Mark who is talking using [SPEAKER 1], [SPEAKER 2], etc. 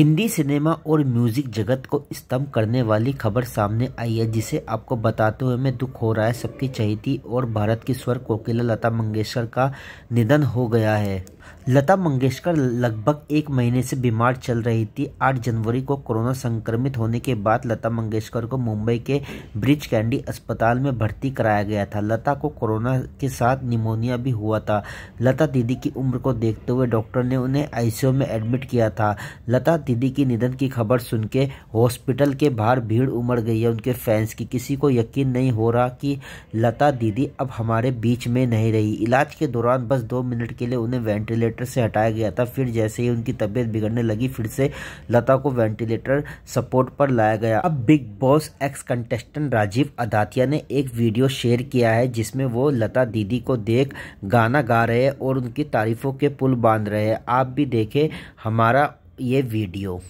[SPEAKER 1] Hindi cinema और music जगत को स्तंभ करने वाली खबर सामने आई है जिसे आपको बताते हुए मैं दुख हो रहा है सबकी चहेती और भारत की स्वर कोकिला लता मंगेशकर का निधन हो गया है लता मंगेशकर लगभग एक महीने से बीमार चल रही थी 8 जनवरी को कोरोना संक्रमित होने के बाद लता मंगेशकर को मुंबई के ब्रिज कैंडी अस्पताल में भर्ती कराया गया था लता को कोरोना के साथ निमोनिया भी हुआ था लता दीदी की उम्र को देखते हुए डॉक्टर ने उन्हें आईसीयू में एडमिट किया था लता दीदी की निधन की खबर सुन के हॉस्पिटल के बाहर भीड़ उमड़ गई है उनके फैंस की किसी को यकीन नहीं हो रहा कि लता दीदी अब हमारे बीच में नहीं रही इलाज के दौरान बस दो मिनट के लिए उन्हें वेंटिलेटर वेंटिलेटर से हटाया गया था फिर जैसे ही उनकी तबीयत बिगड़ने लगी फिर से लता को वेंटिलेटर सपोर्ट पर लाया गया अब Bigg Boss ex contestant Rajiv Adatia ने एक वीडियो शेयर किया है जिसमें वो लता दीदी को देख गाना गा रहे हैं और उनकी तारीफों के पुल बांध रहे हैं आप भी देखें हमारा ये
[SPEAKER 2] वीडियो